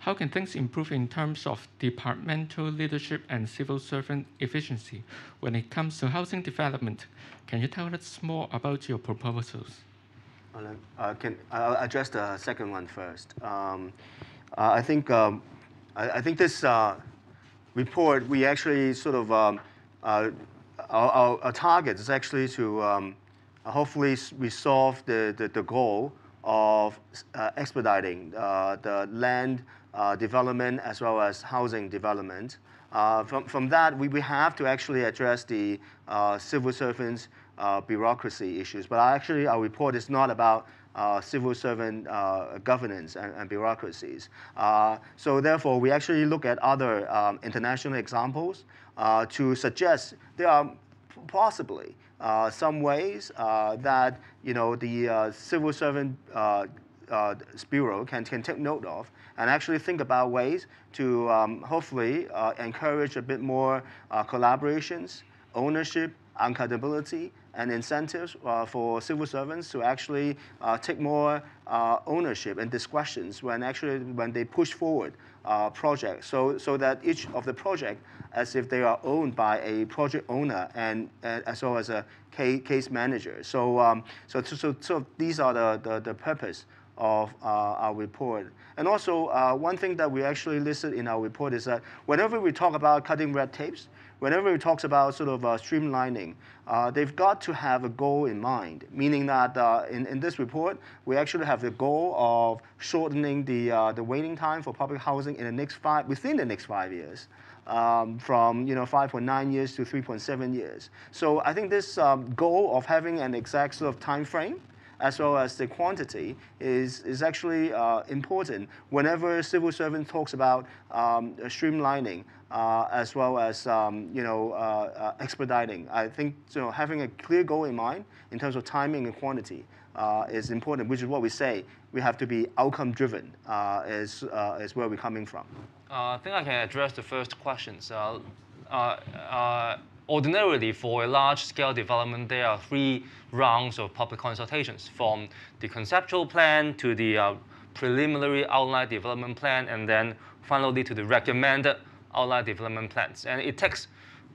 How can things improve in terms of departmental leadership and civil servant efficiency when it comes to housing development? Can you tell us more about your proposals? Uh, can, I'll address the second one first. Um, uh, I think um, I, I, think this uh, report we actually sort of um, uh, our, our, our, target is actually to um, hopefully resolve the, the, the goal of uh, expediting the land uh, development as well as housing development. Uh, from, from that, we, we have to actually address the uh, civil servants bureaucracy issues. But actually, our report is not about uh, civil servant uh, governance and, and bureaucracies. Uh, so therefore, we actually look at other um, international examples to suggest there are possibly some ways that you know the civil servant uh, Bureau can, can take note of and actually think about ways to um, hopefully uh, encourage a bit more uh, collaborations, ownership, accountability, and incentives uh, for civil servants to actually uh, take more uh, ownership and discussions when actually when they push forward projects. So, so that each of the project, as if they are owned by a project owner and, as well as a case manager. So, um, so, so, so these are the, the, the purpose of uh, our report. And also, uh, one thing that we actually listed in our report is that whenever we talk about cutting red tapes, whenever we talk about sort of uh, streamlining, uh, they've got to have a goal in mind, meaning that uh, in, in this report, we actually have the goal of shortening the, uh, the waiting time for public housing in the next five, within the next five years. Um, from you know 5.9 years to 3.7 years. So I think this um, goal of having an exact sort of time frame as well as the quantity is, is actually uh, important whenever civil servant talks about um, streamlining uh, as well as um, you know uh, uh, expediting. I think you know having a clear goal in mind in terms of timing and quantity uh, is important, which is what we say we have to be outcome driven uh, is, is where we're coming from. I think I can address the first questions ordinarily, for a large-scale development, there are three rounds of public consultations, from the conceptual plan to the uh, preliminary outline development plan, and then finally to the recommended outline development plans. And it takes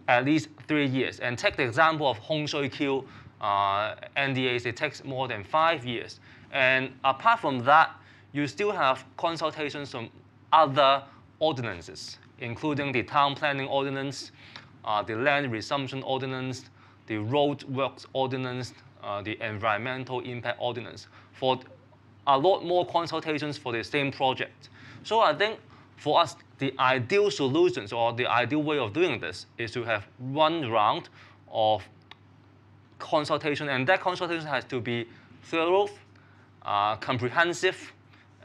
at least three years. And take the example of Hong Q uh, NDAs, it takes more than five years. And apart from that, you still have consultations from other ordinances, including the town planning ordinance, uh, the Land Resumption Ordinance, the Road Works Ordinance, uh, the Environmental Impact Ordinance for a lot more consultations for the same project. So I think for us, the ideal solutions or the ideal way of doing this is to have one round of consultation, and that consultation has to be thorough, uh, comprehensive,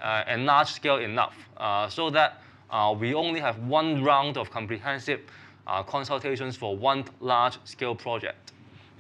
uh, and large scale enough, uh, so that uh, we only have one round of comprehensive uh, consultations for one large-scale project.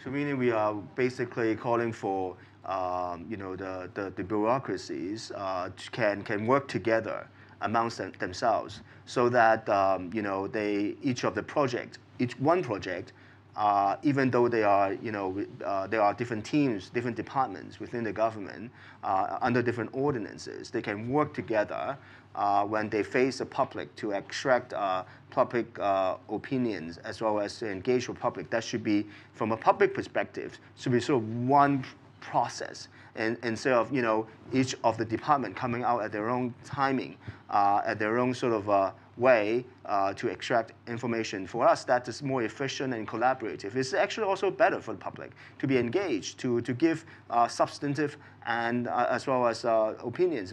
So meaning we are basically calling for um, you know, the, the, the bureaucracies uh, can, can work together amongst them, themselves so that um, you know, they, each of the project, each one project, uh, even though they are, you know, uh, there are different teams, different departments within the government uh, under different ordinances, they can work together uh, when they face the public to extract uh, public uh, opinions as well as to engage with public. That should be, from a public perspective, should be sort of one process and instead of you know each of the department coming out at their own timing uh, at their own sort of uh, way uh, to extract information for us that is more efficient and collaborative it's actually also better for the public to be engaged to to give substantive and as well as opinions